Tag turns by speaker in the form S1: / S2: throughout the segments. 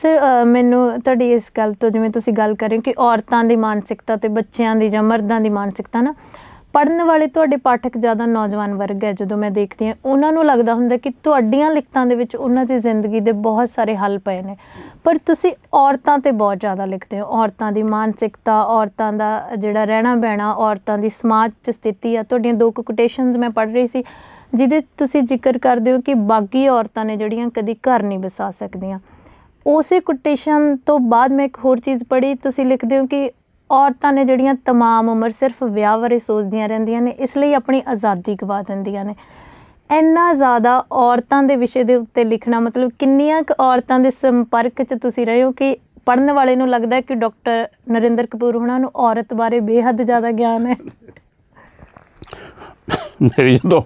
S1: sir ਮੈਨੂੰ ਤੁਹਾਡੀ ਇਸ ਗੱਲ ਤੋਂ ਜਿਵੇਂ ਤੁਸੀਂ ਗੱਲ ਕਰ ਰਹੇ ਹੋ ਕਿ ਔਰਤਾਂ ਦੀ ਮਾਨਸਿਕਤਾ ਤੇ ਬੱਚਿਆਂ ਦੀ ਜਾਂ ਮਰਦਾਂ ਦੀ ਮਾਨਸਿਕਤਾ ਨਾ ਪੜਨ ਵਾਲੇ ਤੁਹਾਡੇ ਪਾਠਕ ਜ਼ਿਆਦਾ ਨੌਜਵਾਨ ਵਰਗ ਹੈ ਜਦੋਂ ਮੈਂ ਦੇਖਦੀ ਹਾਂ ਉਹਨਾਂ ਨੂੰ ਲੱਗਦਾ ਹੁੰਦਾ ਕਿ ਤੁਹਾਡੀਆਂ ਲਿਖਤਾਂ ਦੇ ਵਿੱਚ ਉਹਨਾਂ ਦੀ ਜ਼ਿੰਦਗੀ ਦੇ ਬਹੁਤ ਸਾਰੇ ਹੱਲ ਪਏ ਨੇ ਪਰ ਤੁਸੀਂ ਔਰਤਾਂ ਤੇ ਬਹੁਤ ਜ਼ਿਆਦਾ ਲਿਖਦੇ ਹੋ ਔਰਤਾਂ ਦੀ ਮਾਨਸਿਕਤਾ ਔਰਤਾਂ ਦਾ ਜਿਹੜਾ ਰਹਿਣਾ ਬਹਿਣਾ ਔਰਤਾਂ ਦੀ ਸਮਾਜ 'ਚ ਸਥਿਤੀ ਆ ਤੁਹਾਡੀਆਂ ਦੋ ਕੋਟੇਸ਼ਨਸ ਮੈਂ ਪੜ ਰਹੀ ਸੀ ਜਿਹਦੇ ਤੁਸੀਂ ਜ਼ਿਕਰ ਕਰਦੇ ਹੋ ਕਿ ਬਾਗੀ ਔਰਤਾਂ ਨੇ ਜਿਹੜੀਆਂ ਕਦੀ ਘਰ ਨਹੀਂ ਬਸਾ ਸਕਦੀਆਂ ਉਸੇ ਕੋਟੇਸ਼ਨ ਤੋਂ ਬਾਅਦ ਮੈਂ ਇੱਕ ਹੋਰ ਚੀਜ਼ ਪੜ੍ਹੀ ਤੁਸੀਂ ਲਿਖਦੇ ਹੋ ਕਿ ਔਰਤਾਂ ਨੇ ਜਿਹੜੀਆਂ तमाम ਉਮਰ ਸਿਰਫ ਵਿਆਹ ਬਾਰੇ ਸੋਚਦੀਆਂ ਰਹਿੰਦੀਆਂ ਨੇ ਇਸ ਲਈ ਆਪਣੀ ਆਜ਼ਾਦੀ ਗਵਾ ਦਿੰਦੀਆਂ ਨੇ ਇੰਨਾ ਜ਼ਿਆਦਾ ਔਰਤਾਂ ਦੇ ਵਿਸ਼ੇ ਦੇ ਉੱਤੇ ਲਿਖਣਾ ਮਤਲਬ ਕਿੰਨੀਆਂ ਕੁ ਔਰਤਾਂ ਦੇ ਸੰਪਰਕ 'ਚ ਤੁਸੀਂ ਰਹੇ ਹੋ ਕਿ ਪੜਨ ਵਾਲੇ ਨੂੰ ਲੱਗਦਾ ਕਿ ਡਾਕਟਰ ਨਰਿੰਦਰ ਕਪੂਰ ਹੁਣਾਂ ਨੂੰ ਔਰਤ ਬਾਰੇ ਬੇਹੱਦ ਜ਼ਿਆਦਾ ਗਿਆਨ ਹੈ
S2: ਮੇਰੀ ਜਦੋਂ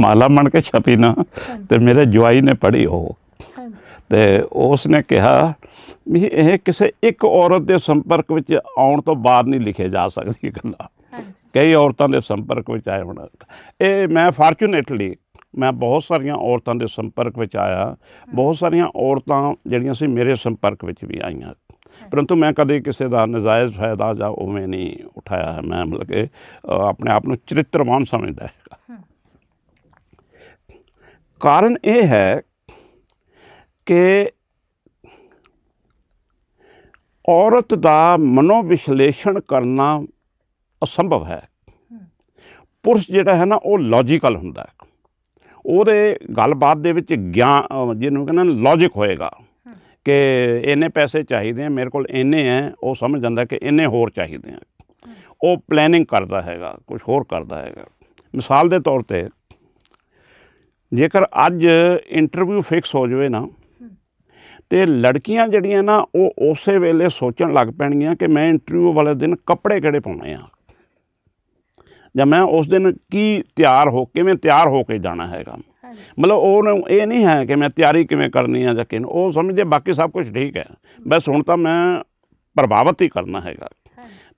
S2: ਮਾਲਾ ਮਣ ਕੇ ਛਪੀ ਨਾ ਤੇ ਮੇਰੇ ਜਵਾਈ ਨੇ ਪੜ੍ਹੀ ਹੋ ਤੇ ਉਸ ਨੇ ਕਿਹਾ ਵੀ ਇਹ ਕਿਸੇ ਇੱਕ ਔਰਤ ਦੇ ਸੰਪਰਕ ਵਿੱਚ ਆਉਣ ਤੋਂ ਬਾਅਦ ਨਹੀਂ ਲਿਖੇ ਜਾ ਸਕਦੀ ਗੱਲਾਂ ਕਈ ਔਰਤਾਂ ਦੇ ਸੰਪਰਕ ਵਿੱਚ ਆਏ ਹੁਣ ਇਹ ਮੈਂ ਫਾਰਚੂਨੇਟਲੀ ਮੈਂ ਬਹੁਤ ਸਾਰੀਆਂ ਔਰਤਾਂ ਦੇ ਸੰਪਰਕ ਵਿੱਚ ਆਇਆ ਬਹੁਤ ਸਾਰੀਆਂ ਔਰਤਾਂ ਜਿਹੜੀਆਂ ਸੀ ਮੇਰੇ ਸੰਪਰਕ ਵਿੱਚ ਵੀ ਆਈਆਂ ਪਰੰਤੂ ਮੈਂ ਕਦੇ ਕਿਸੇ ਦਾ ਨਜਾਇਜ਼ ਫਾਇਦਾ ਜਾਂ ਉਵੇਂ ਨਹੀਂ ਉਠਾਇਆ ਹੈ ਮੈਂ ਮਤਲਬ ਕਿ ਆਪਣੇ ਆਪ ਨੂੰ ਚਰਿੱਤਰਵਾਨ ਸਮਝਦਾ ਹਾਂ ਕਾਰਨ ਇਹ ਹੈ ਕਿ ਔਰਤ ਦਾ ਮਨੋਵਿਸ਼ਲੇਸ਼ਣ ਕਰਨਾ ਅਸੰਭਵ ਹੈ ਪੁਰਸ਼ ਜਿਹੜਾ ਹੈ ਨਾ ਉਹ ਲੌਜੀਕਲ ਹੁੰਦਾ ਹੈ ਉਹਦੇ ਗੱਲਬਾਤ ਦੇ ਵਿੱਚ ਗਿਆਨ ਜਿਹਨੂੰ ਕਹਿੰਦੇ ਲੌਜੀਕ ਹੋਏਗਾ ਕਿ ਇਹਨੇ ਪੈਸੇ ਚਾਹੀਦੇ ਆ ਮੇਰੇ ਕੋਲ ਇੰਨੇ ਆ ਉਹ ਸਮਝ ਜਾਂਦਾ ਕਿ ਇੰਨੇ ਹੋਰ ਚਾਹੀਦੇ ਆ ਉਹ ਪਲੈਨਿੰਗ ਕਰਦਾ ਹੈਗਾ ਕੁਝ ਹੋਰ ਕਰਦਾ ਹੈਗਾ ਮਿਸਾਲ ਦੇ ਤੌਰ ਤੇ ਜੇਕਰ ਅੱਜ ਇੰਟਰਵਿਊ ਫਿਕਸ ਹੋ ਜਵੇ ਨਾ ਤੇ ਲੜਕੀਆਂ ਜਿਹੜੀਆਂ ਨਾ ਉਹ ਉਸੇ ਵੇਲੇ ਸੋਚਣ ਲੱਗ ਪੈਣਗੀਆਂ ਕਿ ਮੈਂ ਇੰਟਰਵਿਊ ਵਾਲੇ ਦਿਨ ਕੱਪੜੇ ਕਿਹੜੇ ਪਾਉਣੇ ਆ ਜਾਂ ਮੈਂ ਉਸ ਦਿਨ ਕੀ ਤਿਆਰ ਹੋ ਕਿਵੇਂ ਤਿਆਰ ਹੋ ਕੇ ਜਾਣਾ ਹੈਗਾ ਮਤਲਬ ਉਹਨੂੰ ਇਹ ਨਹੀਂ ਹੈ ਕਿ ਮੈਂ ਤਿਆਰੀ ਕਿਵੇਂ ਕਰਨੀ ਆ ਜਾਂ ਕਿਨ ਉਹ ਸਮਝਦੇ ਬਾਕੀ ਸਭ ਕੁਝ ਠੀਕ ਹੈ ਬਸ ਹੁਣ ਤਾਂ ਮੈਂ ਪ੍ਰਭਾਵਿਤ ਹੀ ਕਰਨਾ ਹੈਗਾ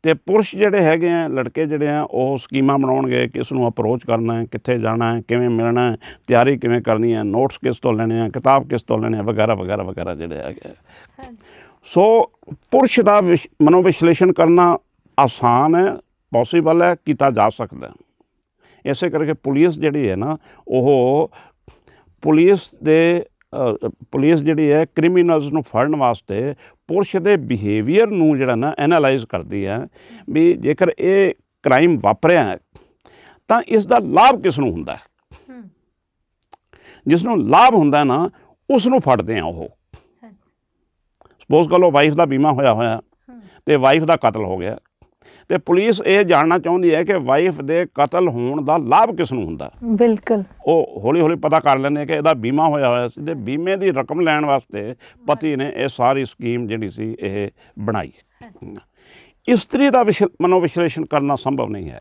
S2: ਤੇ ਪੁਰਸ਼ ਜਿਹੜੇ ਹੈਗੇ ਆ ਲੜਕੇ ਜਿਹੜੇ ਆ ਉਹ ਸਕੀਮਾਂ ਬਣਾਉਣਗੇ ਕਿਸ ਨੂੰ ਅਪਰੋਚ ਕਰਨਾ ਹੈ ਕਿੱਥੇ ਜਾਣਾ ਹੈ ਕਿਵੇਂ ਮਿਲਣਾ ਹੈ ਤਿਆਰੀ ਕਿਵੇਂ ਕਰਨੀ ਹੈ ਨੋਟਸ ਕਿਸ ਤੋਂ ਲੈਣੇ ਆ ਕਿਤਾਬ ਕਿਸ ਤੋਂ ਲੈਣੇ ਆ ਵਗੈਰਾ ਵਗੈਰਾ ਵਗੈਰਾ ਜਿਹੜੇ ਹੈਗੇ ਸੋ ਪੁਰਸ਼ ਦਾ ਮਨੋਵਿਸ਼ਲੇਸ਼ਣ ਕਰਨਾ ਆਸਾਨ ਹੈ ਪੋਸੀਬਲ ਹੈ ਕੀਤਾ ਜਾ ਸਕਦਾ ਐਸੇ ਕਰਕੇ ਪੁਲਿਸ ਜਿਹੜੀ ਹੈ ਨਾ ਉਹ ਪੁਲਿਸ ਦੇ ਪੁਲਿਸ ਜਿਹੜੀ ਹੈ ਕ੍ਰਿਮੀਨਲਸ ਨੂੰ ਫੜਨ ਵਾਸਤੇ ਪੁਰਸ਼ ਦੇ ਬਿਹੇਵੀਅਰ ਨੂੰ ਜਿਹੜਾ ਨਾ ਐਨਾਲਾਈਜ਼ ਕਰਦੀ ਹੈ ਵੀ ਜੇਕਰ ਇਹ ਕ੍ਰਾਈਮ ਵਾਪਰਿਆ ਤਾਂ ਇਸ ਦਾ ਲਾਭ ਕਿਸ ਨੂੰ ਹੁੰਦਾ ਹੈ ਜਿਸ ਨੂੰ ਲਾਭ ਹੁੰਦਾ ਨਾ ਉਸ ਨੂੰ ਫੜਦੇ ਆ ਉਹ ਸਪੋਜ਼ ਕਰ ਲਓ ਵਾਈਫ ਦਾ ਬੀਮਾ ਹੋਇਆ ਹੋਇਆ ਤੇ ਵਾਈਫ ਦਾ ਕਤਲ ਹੋ ਗਿਆ ਤੇ ਪੁਲਿਸ ਇਹ ਜਾਣਨਾ ਚਾਹੁੰਦੀ ਹੈ ਕਿ ਵਾਈਫ ਦੇ ਕਤਲ ਹੋਣ ਦਾ ਲਾਭ ਕਿਸ ਨੂੰ ਹੁੰਦਾ ਬਿਲਕੁਲ ਉਹ ਹੌਲੀ ਹੌਲੀ ਪਤਾ ਕਰ ਲੈਂਦੇ ਕਿ ਇਹਦਾ ਬੀਮਾ ਹੋਇਆ ਹੋਇਆ ਸੀ ਤੇ ਬੀਮੇ ਦੀ ਰਕਮ ਲੈਣ ਵਾਸਤੇ ਪਤੀ ਨੇ ਇਹ ਸਾਰੀ ਸਕੀਮ ਜਿਹੜੀ ਸੀ ਇਹ ਬਣਾਈ ਇਸਤਰੀ ਦਾ ਮਨੋਵਿਸ਼ਲੇਸ਼ਣ ਕਰਨਾ ਸੰਭਵ ਨਹੀਂ ਹੈ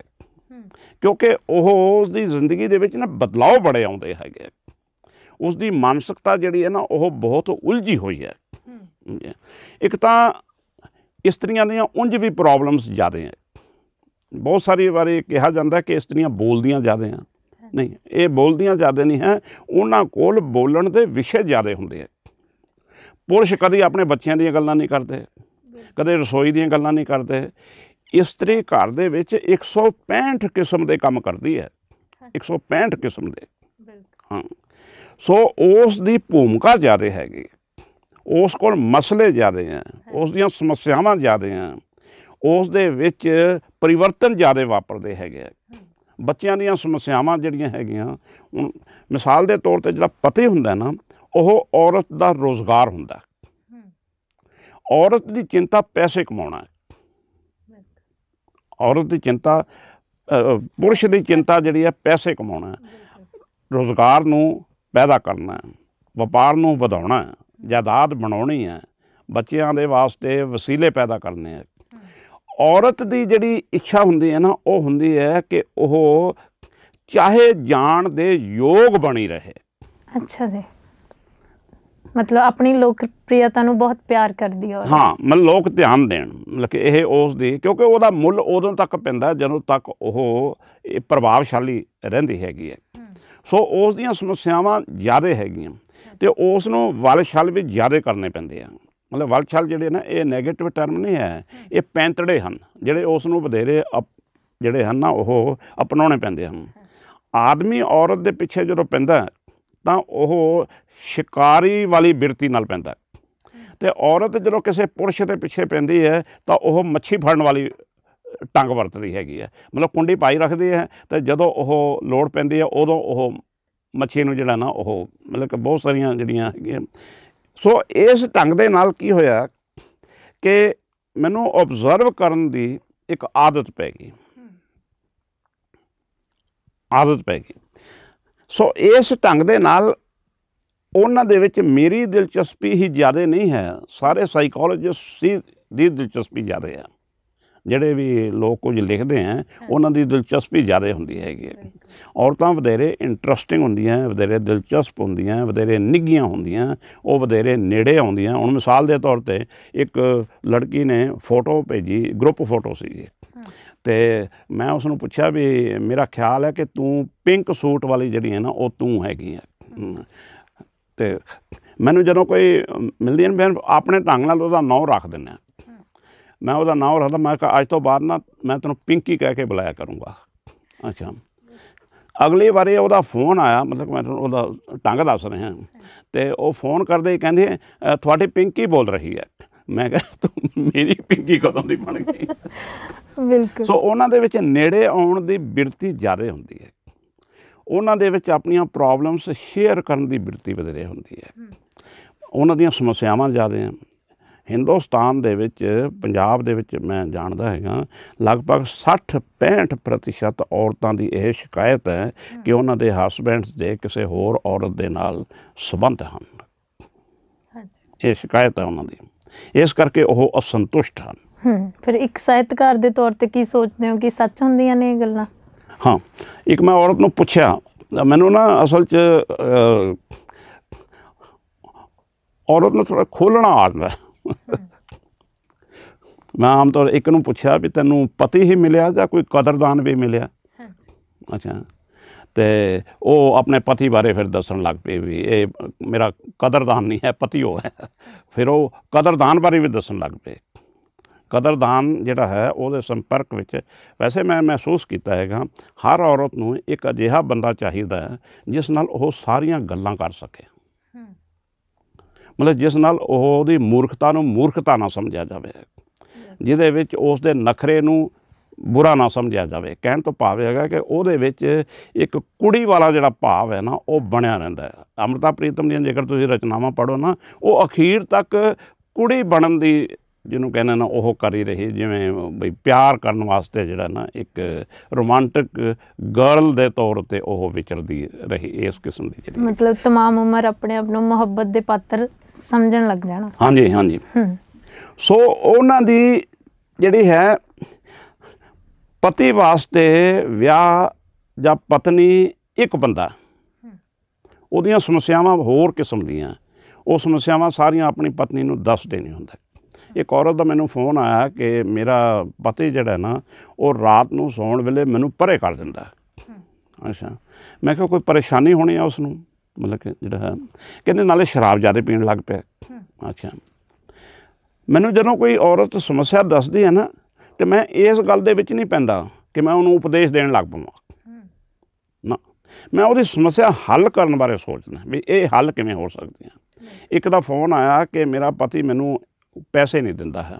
S2: ਕਿਉਂਕਿ ਉਹ ਉਸ ਦੀ ਜ਼ਿੰਦਗੀ ਦੇ ਵਿੱਚ ਨਾ ਬਦਲਾਅ ਬੜੇ ਆਉਂਦੇ ਹੈਗੇ ਉਸ ਦੀ ਮਾਨਸਿਕਤਾ ਜਿਹੜੀ ਹੈ ਨਾ ਉਹ ਬਹੁਤ ਉਲਝੀ ਹੋਈ ਹੈ ਇੱਕ ਤਾਂ ਇਸਤਰੀਆਂ ਦੀਆਂ ਉਂਝ ਵੀ ਪ੍ਰੋਬਲਮਸ ਜ਼ਿਆਦੇ ਆ ਬਹੁਤ ਸਾਰੇ ਬਾਰੇ ਕਿਹਾ ਜਾਂਦਾ ਕਿ ਇਸਤਰੀਆਂ ਬੋਲਦੀਆਂ ਜ਼ਿਆਦਾ ਆ ਨਹੀਂ ਇਹ ਬੋਲਦੀਆਂ ਜ਼ਿਆਦਾ ਨਹੀਂ ਹੈ ਉਹਨਾਂ ਕੋਲ ਬੋਲਣ ਦੇ ਵਿਸ਼ੇ ਜ਼ਿਆਦਾ ਹੁੰਦੇ ਆ ਪੁਰਸ਼ ਕਦੀ ਆਪਣੇ ਬੱਚਿਆਂ ਦੀਆਂ ਗੱਲਾਂ ਨਹੀਂ ਕਰਦੇ ਕਦੇ ਰਸੋਈ ਦੀਆਂ ਗੱਲਾਂ ਨਹੀਂ ਕਰਦੇ ਇਸਤਰੀ ਘਰ ਦੇ ਵਿੱਚ 165 ਕਿਸਮ ਦੇ ਕੰਮ ਕਰਦੀ ਹੈ 165 ਕਿਸਮ ਦੇ ਹਾਂ ਸੋ ਉਸ ਦੀ ਭੂਮਿਕਾ ਜ਼ਿਆਦਾ ਹੈਗੀ ਉਸ ਕੋਲ ਮਸਲੇ ਜ਼ਿਆਦੇ ਆ ਉਸ ਦੀਆਂ ਸਮੱਸਿਆਵਾਂ ਜ਼ਿਆਦੇ ਆ ਉਸ ਦੇ ਵਿੱਚ ਪਰਿਵਰਤਨ ਜ਼ਿਆਦੇ ਵਾਪਰਦੇ ਹੈਗੇ ਆ ਬੱਚਿਆਂ ਦੀਆਂ ਸਮੱਸਿਆਵਾਂ ਜਿਹੜੀਆਂ ਹੈਗੀਆਂ ਹੁਣ ਮਿਸਾਲ ਦੇ ਤੌਰ ਤੇ ਜਿਹੜਾ ਪਤੀ ਹੁੰਦਾ ਨਾ ਉਹ ਔਰਤ ਦਾ ਰੋਜ਼ਗਾਰ ਹੁੰਦਾ ਔਰਤ ਦੀ ਚਿੰਤਾ ਪੈਸੇ ਕਮਾਉਣਾ ਔਰਤ ਦੀ ਚਿੰਤਾ ਪੁਰਸ਼ ਦੀ ਚਿੰਤਾ ਜਿਹੜੀ ਹੈ ਪੈਸੇ ਕਮਾਉਣਾ ਰੋਜ਼ਗਾਰ ਨੂੰ ਪੈਦਾ ਕਰਨਾ ਵਪਾਰ ਨੂੰ ਵਧਾਉਣਾ ਜਾਇਦਾਦ ਬਣਾਉਣੀ ਹੈ ਬੱਚਿਆਂ ਦੇ ਵਾਸਤੇ ਵਸੀਲੇ ਪੈਦਾ ਕਰਨੇ ਆ ਔਰਤ ਦੀ ਜਿਹੜੀ ਇੱਛਾ ਹੁੰਦੀ ਹੈ ਨਾ ਉਹ ਹੁੰਦੀ ਹੈ ਕਿ ਉਹ ਚਾਹੇ ਜਾਣ ਦੇ ਯੋਗ ਬਣੀ ਰਹੇ
S1: ਅੱਛਾ ਜੀ ਮਤਲਬ ਆਪਣੀ ਲੋਕਪ੍ਰਿਯਤਾ ਨੂੰ ਬਹੁਤ ਪਿਆਰ ਕਰਦੀ ਔਰ ਹਾਂ
S2: ਮਨ ਲੋਕ ਧਿਆਨ ਦੇਣ ਮਤਲਬ ਕਿ ਇਹ ਉਸ ਦੀ ਕਿਉਂਕਿ ਉਹਦਾ ਮੁੱਲ ਉਦੋਂ ਤੱਕ ਪੈਂਦਾ ਜਦੋਂ ਤੱਕ ਉਹ ਪ੍ਰਭਾਵਸ਼ਾਲੀ ਰਹਿੰਦੀ ਹੈਗੀ ਹੈ ਸੋ ਉਸ ਦੀਆਂ ਸਮੱਸਿਆਵਾਂ ਜ਼ਿਆਦਾ ਹੈਗੀਆਂ ਤੇ ਉਸ ਨੂੰ ਵਲ ਛਲ ਵੀ ਜ਼ਿਆਦਾ ਕਰਨੇ ਪੈਂਦੇ ਆ ਮਤਲਬ ਵਲ ਛਲ ਜਿਹੜੇ ਨਾ ਇਹ 네ਗੇਟਿਵ ਟਰਮ ਨਹੀਂ ਹੈ ਇਹ ਪੈਂਤੜੇ ਹਨ ਜਿਹੜੇ ਉਸ ਨੂੰ ਵਧੇਰੇ ਜਿਹੜੇ ਹਨ ਨਾ ਉਹ ਅਪਣਾਉਣੇ ਪੈਂਦੇ ਹਨ ਆਦਮੀ ਔਰਤ ਦੇ ਪਿੱਛੇ ਜਦੋਂ ਪੈਂਦਾ ਤਾਂ ਉਹ ਸ਼ਿਕਾਰੀ ਵਾਲੀ ਬਿਰਤੀ ਨਾਲ ਪੈਂਦਾ ਤੇ ਔਰਤ ਜਦੋਂ ਕਿਸੇ ਪੁਰਸ਼ ਦੇ ਪਿੱਛੇ ਪੈਂਦੀ ਹੈ ਤਾਂ ਉਹ ਮੱਛੀ ਫੜਨ ਵਾਲੀ ਟੰਗ ਵਰਤਦੀ ਹੈਗੀ ਹੈ ਮਤਲਬ ਕੁੰਡੀ ਪਾਈ ਰੱਖਦੀ ਹੈ ਤੇ ਜਦੋਂ ਉਹ ਲੋੜ ਪੈਂਦੀ ਹੈ ਉਦੋਂ ਉਹ ਮੱਛੀ ਨੂੰ ਜਿਹੜਾ ਨਾ ਉਹ ਮਤਲਬ ਕਿ ਬਹੁਤ ਸਾਰੀਆਂ ਜਿਹੜੀਆਂ ਹੈਗੀਆਂ ਸੋ ਇਸ ਢੰਗ ਦੇ ਨਾਲ ਕੀ ਹੋਇਆ ਕਿ ਮੈਨੂੰ ਆਬਜ਼ਰਵ ਕਰਨ ਦੀ ਇੱਕ ਆਦਤ ਪੈ ਗਈ ਆਦਤ ਪੈ ਗਈ ਸੋ ਇਸ ਢੰਗ ਦੇ ਨਾਲ ਉਹਨਾਂ ਦੇ ਵਿੱਚ ਮੇਰੀ ਦਿਲਚਸਪੀ ਹੀ ਜ਼ਿਆਦਾ ਨਹੀਂ ਹੈ ਸਾਰੇ ਸਾਈਕੋਲੋਜਿਸਟ ਦੀ ਦਿਲਚਸਪੀ ਜ਼ਿਆਦਾ ਹੈ ਜਿਹੜੇ ਵੀ ਲੋਕ ਕੁਝ ਲਿਖਦੇ ਆ ਉਹਨਾਂ ਦੀ ਦਿਲਚਸਪੀ ਜ਼ਿਆਦਾ ਹੁੰਦੀ ਹੈਗੀ ਹੈ ਔਰਤਾਂ ਵਧੇਰੇ ਇੰਟਰਸਟਿੰਗ ਹੁੰਦੀਆਂ ਵਧੇਰੇ ਦਿਲਚਸਪ ਹੁੰਦੀਆਂ ਵਧੇਰੇ ਨਿੱਗੀਆਂ ਹੁੰਦੀਆਂ ਉਹ ਵਧੇਰੇ ਨੇੜੇ ਆਉਂਦੀਆਂ ਹੁਣ ਮਿਸਾਲ ਦੇ ਤੌਰ ਤੇ ਇੱਕ ਲੜਕੀ ਨੇ ਫੋਟੋ ਭੇਜੀ ਗਰੁੱਪ ਫੋਟੋ ਸੀ ਤੇ ਮੈਂ ਉਸ ਨੂੰ ਪੁੱਛਿਆ ਵੀ ਮੇਰਾ ਖਿਆਲ ਹੈ ਕਿ ਤੂੰ ਪਿੰਕ ਸੂਟ ਵਾਲੀ ਜਿਹੜੀ ਹੈ ਨਾ ਉਹ ਤੂੰ ਹੈਗੀ ਹੈ ਤੇ ਮੈਨੂੰ ਜਦੋਂ ਕੋਈ ਮਿਲਦੀ ਹੈ ਆਪਣੇ ਢੰਗ ਨਾਲ ਉਹਦਾ ਨਾਂ ਰੱਖ ਦਿੰਦਾ ਮੈਂ ਉਹਦਾ ਨਾਮ ਰੱਖਦਾ ਮੈਂ ਕਿਹਾ ਅੱਜ ਤੋਂ ਬਾਅਦ ਨਾ ਮੈਂ ਤੈਨੂੰ ਪਿੰਕੀ ਕਹਿ ਕੇ ਬੁਲਾਇਆ ਕਰੂੰਗਾ ਅੱਛਾ ਅਗਲੀ ਵਾਰੀ ਉਹਦਾ ਫੋਨ ਆਇਆ ਮਤਲਬ ਮੈਂ ਤੁਹਾਨੂੰ ਉਹਦਾ ਟੰਗ ਦੱਸ ਰਿਹਾ ਤੇ ਉਹ ਫੋਨ ਕਰਦੇ ਹੀ ਕਹਿੰਦੇ ਤੁਹਾਡੀ ਪਿੰਕੀ ਬੋਲ ਰਹੀ ਹੈ ਮੈਂ ਕਿਹਾ ਤੂੰ ਮੇਰੀ ਪਿੰਕੀ ਕਦੋਂ ਦੀ ਬਣ ਗਈ ਬਿਲਕੁਲ ਸੋ ਉਹਨਾਂ ਦੇ ਵਿੱਚ ਨੇੜੇ ਆਉਣ ਦੀ ਬਿਰਤੀ ਜ਼ਿਆਦਾ ਹੁੰਦੀ ਹੈ ਉਹਨਾਂ ਦੇ ਵਿੱਚ ਆਪਣੀਆਂ ਪ੍ਰੋਬਲਮਸ ਸ਼ੇਅਰ ਕਰਨ ਦੀ ਬਿਰਤੀ ਵਧੇਰੇ ਹੁੰਦੀ ਹੈ ਉਹਨਾਂ ਦੀਆਂ ਸਮੱਸਿਆਵਾਂ ਜ਼ਿਆਦਾ ਹਨ ਹਿੰਦੁਸਤਾਨ ਦੇ ਵਿੱਚ ਪੰਜਾਬ ਦੇ ਵਿੱਚ ਮੈਂ ਜਾਣਦਾ ਹੈਗਾ ਲਗਭਗ 60 65% ਔਰਤਾਂ ਦੀ ਇਹ ਸ਼ਿਕਾਇਤ ਹੈ ਕਿ ਉਹਨਾਂ ਦੇ ਹਸਬੈਂਡਸ ਦੇ ਕਿਸੇ ਹੋਰ ਔਰਤ ਦੇ ਨਾਲ ਸਬੰਧ ਹਨ
S1: ਹਾਂਜੀ
S2: ਇਹ ਸ਼ਿਕਾਇਤ ਹੈ ਉਹਨਾਂ ਦੀ ਇਸ ਕਰਕੇ ਉਹ ਅਸੰਤੁਸ਼ਟ ਹਨ
S1: ਹੂੰ ਫਿਰ ਇੱਕ ਸਾਹਿਤਕਾਰ ਦੇ ਤੌਰ ਤੇ ਕੀ ਸੋਚਦੇ ਹੋ ਕਿ ਸੱਚ ਹੁੰਦੀਆਂ ਨੇ ਇਹ ਗੱਲਾਂ
S2: ਹਾਂ ਇੱਕ ਮੈਂ ਔਰਤ ਨੂੰ ਪੁੱਛਿਆ ਮੈਨੂੰ ਨਾ ਅਸਲ 'ਚ ਔਰਤ ਨੂੰ ਥੋੜਾ ਖੋਲਣਾ ਆਉਂਦਾ ਮੈਂ ਆਮ ਤੌਰ ਇੱਕ ਨੂੰ ਪੁੱਛਿਆ ਵੀ ਤੈਨੂੰ ਪਤੀ ਹੀ ਮਿਲਿਆ ਜਾਂ ਕੋਈ ਕਦਰਦਾਨ ਵੀ ਮਿਲਿਆ ਹਾਂਜੀ ਅੱਛਾ ਤੇ ਉਹ ਆਪਣੇ ਪਤੀ ਬਾਰੇ ਫਿਰ ਦੱਸਣ ਲੱਗ ਪਈ ਵੀ ਇਹ ਮੇਰਾ ਕਦਰਦਾਨ ਨਹੀਂ ਹੈ ਪਤੀ ਉਹ ਹੈ ਫਿਰ ਉਹ ਕਦਰਦਾਨ ਬਾਰੇ ਵੀ ਦੱਸਣ ਲੱਗ ਪਏ ਕਦਰਦਾਨ ਜਿਹੜਾ ਹੈ ਉਹਦੇ ਸੰਪਰਕ ਵਿੱਚ ਵੈਸੇ ਮੈਂ ਮਹਿਸੂਸ ਕੀਤਾ ਹੈਗਾ ਹਰ ਔਰਤ ਨੂੰ ਇੱਕ ਅਜਿਹਾ ਬੰਦਾ ਚਾਹੀਦਾ ਹੈ ਜਿਸ ਨਾਲ ਉਹ ਸਾਰੀਆਂ ਗੱਲਾਂ ਕਰ ਸਕੇ ਮਤਲਬ ਜਿਸ ਨਾਲ ਉਹਦੀ ਮੂਰਖਤਾ ਨੂੰ ਮੂਰਖਤਾ ਨਾ ਸਮਝਿਆ ਜਾਵੇ ਜਿਹਦੇ ਵਿੱਚ ਉਸ ਦੇ ਨਖਰੇ ਨੂੰ ਬੁਰਾ ਨਾ ਸਮਝਿਆ ਜਾਵੇ ਕਹਿਣ ਤੋਂ ਭਾਵ ਹੈਗਾ ਕਿ ਉਹਦੇ ਵਿੱਚ ਇੱਕ ਕੁੜੀ ਵਾਲਾ ਜਿਹੜਾ ਭਾਵ ਹੈ ਨਾ ਉਹ ਬਣਿਆ ਰਹਿੰਦਾ ਹੈ ਅਮਰਤਾ ਪ੍ਰੀਤਮ ਦੀਆਂ ਜੇਕਰ ਤੁਸੀਂ ਰਚਨਾਵਾਂ ਪੜੋ ਨਾ ਉਹ ਅਖੀਰ ਤੱਕ ਕੁੜੀ ਬਣਨ ਦੀ ਜਿਹਨੂੰ ਕਹਿੰਦੇ ਨਾ ਉਹ ਕਰ ਹੀ ਰਹੇ ਜਿਵੇਂ ਬਈ ਪਿਆਰ ਕਰਨ ਵਾਸਤੇ ਜਿਹੜਾ ਨਾ ਇੱਕ ਰੋਮਾਂਟਿਕ ਗਰਲ ਦੇ ਤੌਰ ਤੇ ਉਹ ਵਿਚਰਦੀ ਰਹੀ ਇਸ ਕਿਸਮ ਦੀ ਜਿਹੜੀ
S1: ਮਤਲਬ तमाम ਉਮਰ ਆਪਣੇ ਆਪ ਨੂੰ ਮੁਹੱਬਤ ਦੇ ਪਾਤਰ ਸਮਝਣ ਲੱਗ ਜਾਣਾ
S2: ਹਾਂਜੀ ਹਾਂਜੀ ਸੋ ਉਹਨਾਂ ਦੀ ਜਿਹੜੀ ਹੈ ਪਤੀ ਵਾਸਤੇ ਵਿਆਹ ਜਾਂ ਪਤਨੀ ਇੱਕ ਬੰਦਾ ਉਹਦੀਆਂ ਸਮੱਸਿਆਵਾਂ ਹੋਰ ਕਿਸਮ ਦੀਆਂ ਉਹ ਸਮੱਸਿਆਵਾਂ ਸਾਰੀਆਂ ਆਪਣੀ ਪਤਨੀ ਨੂੰ ਦੱਸ ਦੇਣੀ ਹੁੰਦਾ ਇੱਕ ਔਰਤ ਦਾ ਮੈਨੂੰ ਫੋਨ ਆਇਆ ਕਿ ਮੇਰਾ ਪਤੀ ਜਿਹੜਾ ਨਾ ਉਹ ਰਾਤ ਨੂੰ ਸੌਣ ਵੇਲੇ ਮੈਨੂੰ ਪਰੇ ਕਰ ਦਿੰਦਾ ਅੱਛਾ ਮੈਂ ਕਿਹਾ ਕੋਈ ਪਰੇਸ਼ਾਨੀ ਹੋਣੀ ਆ ਉਸ ਨੂੰ ਮਤਲਬ ਕਿ ਜਿਹੜਾ ਹੈ ਕਹਿੰਦੇ ਨਾਲੇ ਸ਼ਰਾਬ ਜ਼ਿਆਦਾ ਪੀਣ ਲੱਗ ਪਿਆ ਅੱਛਾ ਮੈਨੂੰ ਜਦੋਂ ਕੋਈ ਔਰਤ ਸਮੱਸਿਆ ਦੱਸਦੀ ਹੈ ਨਾ ਤੇ ਮੈਂ ਇਸ ਗੱਲ ਦੇ ਵਿੱਚ ਨਹੀਂ ਪੈਂਦਾ ਕਿ ਮੈਂ ਉਹਨੂੰ ਉਪਦੇਸ਼ ਦੇਣ ਲੱਗ ਪਵਾਂ ਨਾ ਮੈਂ ਉਹਦੀ ਸਮੱਸਿਆ ਹੱਲ ਕਰਨ ਬਾਰੇ ਸੋਚਦਾ ਵੀ ਇਹ ਹੱਲ ਕਿਵੇਂ ਹੋ ਸਕਦੀ ਹੈ ਇੱਕ ਦਾ ਫੋਨ ਆਇਆ ਕਿ ਮੇਰਾ ਪਤੀ ਮੈਨੂੰ ਪੈਸੇ ਨਹੀਂ ਦਿੰਦਾ ਹੈ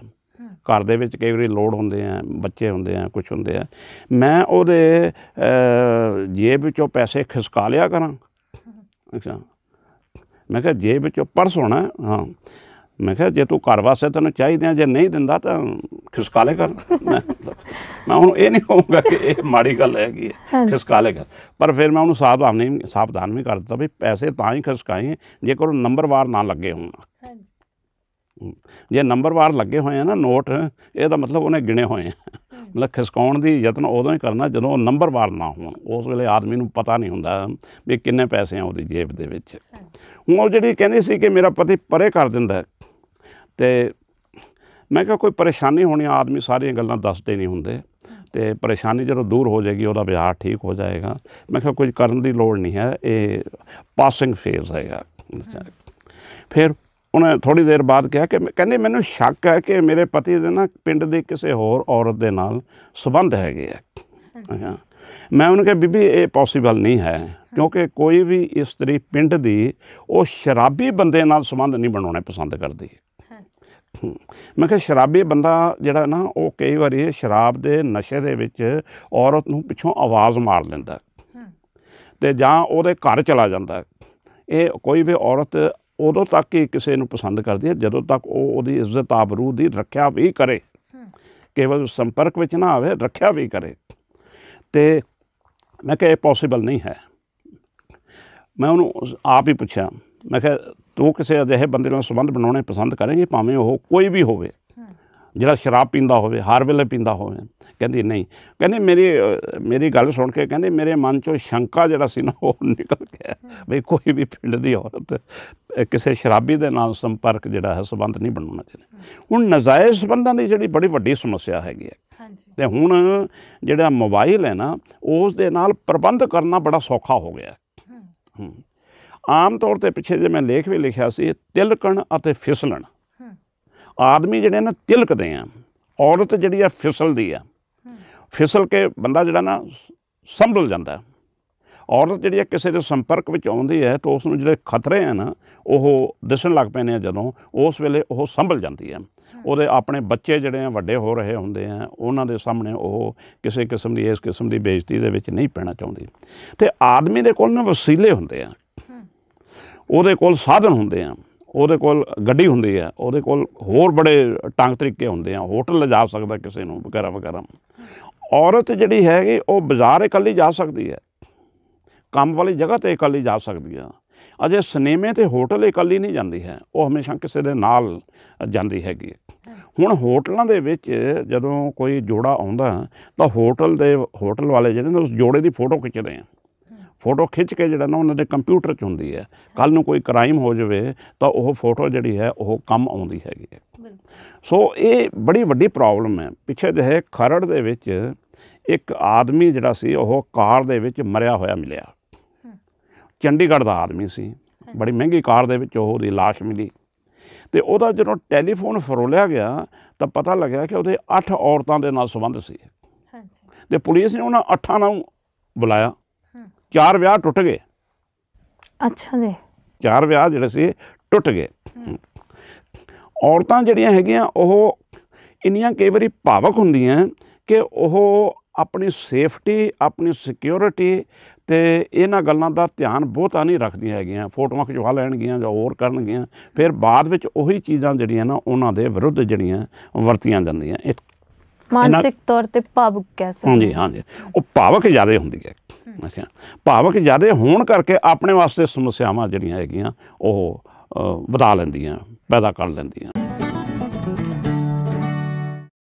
S2: ਘਰ ਦੇ ਵਿੱਚ ਕਈ ਵਾਰੀ ਲੋਡ ਹੁੰਦੇ ਆ ਬੱਚੇ ਹੁੰਦੇ ਆ ਕੁਝ ਹੁੰਦੇ ਆ ਮੈਂ ਉਹਦੇ ਜੇਬ ਵਿੱਚੋਂ ਪੈਸੇ ਖਿਸਕਾ ਲਿਆ ਕਰਾਂ ਅੱਛਾ ਮੈਂ ਕਿਹਾ ਜੇਬ ਵਿੱਚੋਂ ਪਰਸ ਹੋਣਾ ਹਾਂ ਮੈਂ ਕਿਹਾ ਜੇ ਤੂੰ ਘਰ ਵਾਸਤੇ ਤੈਨੂੰ ਚਾਹੀਦੇ ਆ ਜੇ ਨਹੀਂ ਦਿੰਦਾ ਤਾਂ ਖਿਸਕਾ ਲੈ ਕਰ ਮੈਂ ਉਹਨੂੰ ਇਹ ਨਹੀਂ ਕਹੂੰਗਾ ਕਿ ਇਹ ਮਾੜੀ ਗੱਲ ਹੈਗੀ ਹੈ ਲੈ ਕਰ ਪਰ ਫਿਰ ਮੈਂ ਉਹਨੂੰ ਸਾਵਧਾਨ ਨਹੀਂ ਸਾਵਧਾਨ ਵੀ ਕਰ ਦਿੱਤਾ ਵੀ ਪੈਸੇ ਤਾਂ ਹੀ ਖਿਸਕਾਏ ਜੇਕਰ ਨੰਬਰਵਾਰ ਨਾ ਲੱਗੇ ਹੋਣ ਜੇ ਨੰਬਰ ਵਾਰ ਲੱਗੇ ਹੋਏ ਆ ਨਾ ਨੋਟ ਇਹਦਾ ਮਤਲਬ ਉਹਨੇ ਗਿਣੇ ਹੋਏ ਆ ਮਤਲਬ ਖਿਸਕਾਉਣ ਦੀ ਯਤਨ ਉਦੋਂ ਹੀ ਕਰਨਾ ਜਦੋਂ ਨੰਬਰ ਵਾਰ ਨਾ ਹੋਣ ਉਸ ਵੇਲੇ ਆਦਮੀ ਨੂੰ ਪਤਾ ਨਹੀਂ ਹੁੰਦਾ ਵੀ ਕਿੰਨੇ ਪੈਸੇ ਆ ਉਹਦੀ ਜੇਬ ਦੇ ਵਿੱਚ ਹੁਣ ਉਹ ਜਿਹੜੀ ਕਹਿੰਦੀ ਸੀ ਕਿ ਮੇਰਾ ਪਤੀ ਪਰੇ ਕਰ ਦਿੰਦਾ ਤੇ ਮੈਂ ਕਿਹਾ ਕੋਈ ਪਰੇਸ਼ਾਨੀ ਹੋਣੀ ਆਦਮੀ ਸਾਰੀਆਂ ਗੱਲਾਂ ਦੱਸਦੇ ਨਹੀਂ ਹੁੰਦੇ ਤੇ ਪਰੇਸ਼ਾਨੀ ਜਦੋਂ ਦੂਰ ਹੋ ਜਾਏਗੀ ਉਹਦਾ ਵਿਹਾਰ ਠੀਕ ਹੋ ਜਾਏਗਾ ਮੈਂ ਕਿਹਾ ਕੁਝ ਕਰਨ ਦੀ ਲੋੜ ਨਹੀਂ ਹੈ ਇਹ ਪਾਸਿੰਗ ਫੇਜ਼ ਹੈਗਾ ਫਿਰ ਉਹਨੇ ਥੋੜੀ ਦੇਰ ਬਾਅਦ ਕਿਹਾ ਕਿ ਕਹਿੰਦੇ ਮੈਨੂੰ ਸ਼ੱਕ ਹੈ ਕਿ ਮੇਰੇ ਪਤੀ ਦੇ ਨਾ ਪਿੰਡ ਦੇ ਕਿਸੇ ਹੋਰ ਔਰਤ ਦੇ ਨਾਲ ਸਬੰਧ ਹੈਗੇ ਆ ਮੈਂ ਉਹਨੂੰ ਕਿਹਾ ਬੀਬੀ ਇਹ ਪੋਸੀਬਲ ਨਹੀਂ ਹੈ ਕਿਉਂਕਿ ਕੋਈ ਵੀ ਇਸਤਰੀ ਪਿੰਡ ਦੀ ਉਹ ਸ਼ਰਾਬੀ ਬੰਦੇ ਨਾਲ ਸਬੰਧ ਨਹੀਂ ਬਣਾਉਣਾ ਪਸੰਦ ਕਰਦੀ ਮੈਂ ਕਿਹਾ ਸ਼ਰਾਬੀ ਬੰਦਾ ਜਿਹੜਾ ਨਾ ਉਹ ਕਈ ਵਾਰੀ ਸ਼ਰਾਬ ਦੇ ਨਸ਼ੇ ਦੇ ਵਿੱਚ ਔਰਤ ਨੂੰ ਪਿੱਛੋਂ ਆਵਾਜ਼ ਮਾਰ ਲੈਂਦਾ ਤੇ ਜਾਂ ਉਹਦੇ ਘਰ ਚਲਾ ਜਾਂਦਾ ਇਹ ਕੋਈ ਵੀ ਔਰਤ ਉਦੋਂ ਤੱਕ ਹੀ ਕਿਸੇ ਨੂੰ ਪਸੰਦ ਕਰਦੀ ਹੈ ਜਦੋਂ ਤੱਕ ਉਹ ਉਹਦੀ ਇੱਜ਼ਤ ਆਬਰੂ ਦੀ ਰੱਖਿਆ ਵੀ ਕਰੇ ਕੇਵਲ ਸੰਪਰਕ ਵਿੱਚ ਨਾ ਆਵੇ ਰੱਖਿਆ ਵੀ ਕਰੇ ਤੇ ਮੈਂ ਕਿਹਾ ਇਹ ਪੋਸੀਬਲ ਨਹੀਂ ਹੈ ਮੈਂ ਉਹਨੂੰ ਆਪ ਹੀ ਪੁੱਛਿਆ ਮੈਂ ਕਿਹਾ ਤੂੰ ਕਿਸੇ ਅਜਿਹੇ ਬੰਦੇ ਨਾਲ ਸੰਬੰਧ ਬਣਾਉਣੇ ਪਸੰਦ ਕਰੇਂਗੇ ਭਾਵੇਂ ਉਹ ਕੋਈ ਵੀ ਹੋਵੇ ਜਿਹੜਾ ਸ਼ਰਾਬ ਪੀਂਦਾ ਹੋਵੇ ਹਰ ਵੇਲੇ ਪੀਂਦਾ ਹੋਵੇ ਕਹਿੰਦੀ ਨਹੀਂ ਕਹਿੰਦੀ ਮੇਰੀ ਮੇਰੀ ਗੱਲ ਸੁਣ ਕੇ ਕਹਿੰਦੀ ਮੇਰੇ ਮਨ ਚੋਂ ਸ਼ੰਕਾ ਜਿਹੜਾ ਸੀ ਨਾ ਉਹ ਨਿਕਲ ਗਿਆ ਵੀ ਕੋਈ ਵੀ ਪਿੰਡ ਦੀ ਔਰਤ ਕਿਸੇ ਸ਼ਰਾਬੀ ਦੇ ਨਾਲ ਸੰਪਰਕ ਜਿਹੜਾ ਹੈ ਸਬੰਧ ਨਹੀਂ ਬਣਾਉਣਾ ਚਾਹੀਦਾ ਹੁਣ ਨਜਾਇਜ਼ ਸਬੰਧਾਂ ਦੀ ਜਿਹੜੀ ਬੜੀ ਵੱਡੀ ਸਮੱਸਿਆ ਹੈਗੀ ਹੈ ਤੇ ਹੁਣ ਜਿਹੜਾ ਮੋਬਾਈਲ ਹੈ ਨਾ ਉਸ ਦੇ ਨਾਲ ਪ੍ਰਬੰਧ ਕਰਨਾ ਬੜਾ ਸੌਖਾ ਹੋ ਗਿਆ ਆਮ ਤੌਰ ਤੇ ਪਿੱਛੇ ਜੇ ਮੈਂ ਲੇਖ ਵੀ ਲਿਖਿਆ ਸੀ ਤਿਲਕਣ ਅਤੇ ਫਿਸਲਣ ਆਦਮੀ ਜਿਹੜੇ ਨਾ ਤਿਲਕਦੇ ਆ ਔਰਤ ਜਿਹੜੀ ਆ ਫਿਸਲਦੀ ਆ ਫਿਸਲ ਕੇ ਬੰਦਾ ਜਿਹੜਾ ਨਾ ਸੰਭਲ ਜਾਂਦਾ ਔਰਤ ਜਿਹੜੀ ਆ ਕਿਸੇ ਦੇ ਸੰਪਰਕ ਵਿੱਚ ਆਉਂਦੀ ਹੈ ਤਾਂ ਉਸ ਨੂੰ ਜਿਹੜੇ ਖਤਰੇ ਆ ਨਾ ਉਹ ਦਿਸਣ ਲੱਗ ਪੈਂਦੇ ਆ ਜਦੋਂ ਉਸ ਵੇਲੇ ਉਹ ਸੰਭਲ ਜਾਂਦੀ ਆ ਉਹਦੇ ਆਪਣੇ ਬੱਚੇ ਜਿਹੜੇ ਆ ਵੱਡੇ ਹੋ ਰਹੇ ਹੁੰਦੇ ਆ ਉਹਨਾਂ ਦੇ ਸਾਹਮਣੇ ਉਹ ਕਿਸੇ ਕਿਸਮ ਦੀ ਇਸ ਕਿਸਮ ਦੀ ਬੇਇੱਜ਼ਤੀ ਦੇ ਵਿੱਚ ਨਹੀਂ ਪੈਣਾ ਚਾਹੁੰਦੀ ਤੇ ਆਦਮੀ ਦੇ ਕੋਲ ਨਾ ਵਸੀਲੇ ਹੁੰਦੇ ਆ ਉਹਦੇ ਕੋਲ ਸਾਧਨ ਹੁੰਦੇ ਆ ਉਹਦੇ ਕੋਲ ਗੱਡੀ ਹੁੰਦੀ ਹੈ ਉਹਦੇ ਕੋਲ ਹੋਰ ਬੜੇ ਟਾਂਗ ਤਰੀਕੇ ਹੁੰਦੇ ਆ ਹੋਟਲ ਲਿਜਾ ਸਕਦਾ ਕਿਸੇ ਨੂੰ ਵਗੈਰਾ ਵਗੈਰਾ ਔਰਤ ਜਿਹੜੀ ਹੈਗੀ ਉਹ ਬਾਜ਼ਾਰ ਇਕੱਲੀ ਜਾ ਸਕਦੀ ਹੈ ਕੰਮ ਵਾਲੀ ਜਗ੍ਹਾ ਤੇ ਇਕੱਲੀ ਜਾ ਸਕਦੀ ਆ ਅਜੇ ਸਿਨੇਮੇ ਤੇ ਹੋਟਲ ਇਕੱਲੀ ਨਹੀਂ ਜਾਂਦੀ ਹੈ ਉਹ ਹਮੇਸ਼ਾ ਕਿਸੇ ਦੇ ਨਾਲ ਜਾਂਦੀ ਹੈਗੀ ਹੁਣ ਹੋਟਲਾਂ ਦੇ ਵਿੱਚ ਜਦੋਂ ਕੋਈ ਜੋੜਾ ਆਉਂਦਾ ਤਾਂ ਹੋਟਲ ਦੇ ਹੋਟਲ ਵਾਲੇ ਜਿਹੜੇ ਨੇ ਉਸ ਜੋੜੇ ਦੀ ਫੋਟੋ ਖਿੱਚਦੇ ਆ ਫੋਟੋ ਖਿੱਚ ਕੇ ਜਿਹੜਾ ਨਾ ਉਹਨਾਂ ਦੇ ਕੰਪਿਊਟਰ 'ਚ ਹੁੰਦੀ ਹੈ ਕੱਲ ਨੂੰ ਕੋਈ ਕ੍ਰਾਈਮ ਹੋ ਜਾਵੇ ਤਾਂ ਉਹ ਫੋਟੋ ਜਿਹੜੀ ਹੈ ਉਹ ਕੰਮ ਆਉਂਦੀ ਹੈਗੀ ਹੈ ਸੋ ਇਹ ਬੜੀ ਵੱਡੀ ਪ੍ਰੋਬਲਮ ਹੈ ਪਿੱਛੇ ਜਿਹੇ ਖਰੜ ਦੇ ਵਿੱਚ ਇੱਕ ਆਦਮੀ ਜਿਹੜਾ ਸੀ ਉਹ ਕਾਰ ਦੇ ਵਿੱਚ ਮਰਿਆ ਹੋਇਆ ਮਿਲਿਆ ਚੰਡੀਗੜ੍ਹ ਦਾ ਆਦਮੀ ਸੀ ਬੜੀ ਮਹਿੰਗੀ ਕਾਰ ਦੇ ਵਿੱਚ ਉਹਦੀ লাশ ਮਿਲੀ ਤੇ ਉਹਦਾ ਜਦੋਂ ਟੈਲੀਫੋਨ ਫਰੋਲਿਆ ਗਿਆ ਤਾਂ ਪਤਾ ਲੱਗਿਆ ਕਿ ਉਹਦੇ 8 ਔਰਤਾਂ ਦੇ ਨਾਲ ਸੰਬੰਧ ਸੀ ਹਾਂਜੀ ਤੇ ਪੁਲਿਸ ਨੇ ਉਹਨਾਂ 8 ਨੂੰ ਬੁਲਾਇਆ ਚਾਰ ਵਿਆਹ ਟੁੱਟ ਗਏ ਅੱਛਾ ਜੀ ਚਾਰ ਵਿਆਹ ਜਿਹੜੇ ਸੀ ਟੁੱਟ ਗਏ ਔਰਤਾਂ ਜਿਹੜੀਆਂ ਹੈਗੀਆਂ ਉਹ ਇੰਨੀਆਂ ਕਈ ਵਾਰੀ ਭਾਵਕ ਹੁੰਦੀਆਂ ਕਿ ਉਹ ਆਪਣੀ ਸੇਫਟੀ ਆਪਣੀ ਸਿਕਿਉਰਿਟੀ ਤੇ ਇਹਨਾਂ ਗੱਲਾਂ ਦਾ ਧਿਆਨ ਬਹੁਤਾ ਨਹੀਂ ਰੱਖਦੀਆਂ ਹੈਗੀਆਂ ਫੋਟੋਆਂ ਖਿਚਵਾ ਲੈਣਗੀਆਂ ਜਾਂ ਹੋਰ ਕਰਨਗੀਆਂ ਫਿਰ ਬਾਅਦ ਵਿੱਚ ਉਹੀ ਚੀਜ਼ਾਂ ਜਿਹੜੀਆਂ ਨਾ ਉਹਨਾਂ ਦੇ ਵਿਰੁੱਧ ਜਿਹੜੀਆਂ ਵਰਤੀਆਂ ਜਾਂਦੀਆਂ ਇਹ
S1: ਮਾਨਸਿਕ ਤੌਰ ਤੇ ਭਾਵੁਕ ਕਹਿ ਸਕਦੇ ਹਾਂਜੀ
S2: ਹਾਂਜੀ ਉਹ ਭਾਵਕ ਜ਼ਿਆਦਾ ਹੁੰਦੀ ਹੈ ਅੱਛਾ ਭਾਵਕ ਜ਼ਿਆਦਾ ਹੋਣ ਕਰਕੇ ਆਪਣੇ ਵਾਸਤੇ ਸਮੱਸਿਆਵਾਂ ਜਿਹੜੀਆਂ ਹੈਗੀਆਂ ਉਹ ਵਧਾ ਲੈਂਦੀਆਂ ਪੈਦਾ ਕਰ ਲੈਂਦੀਆਂ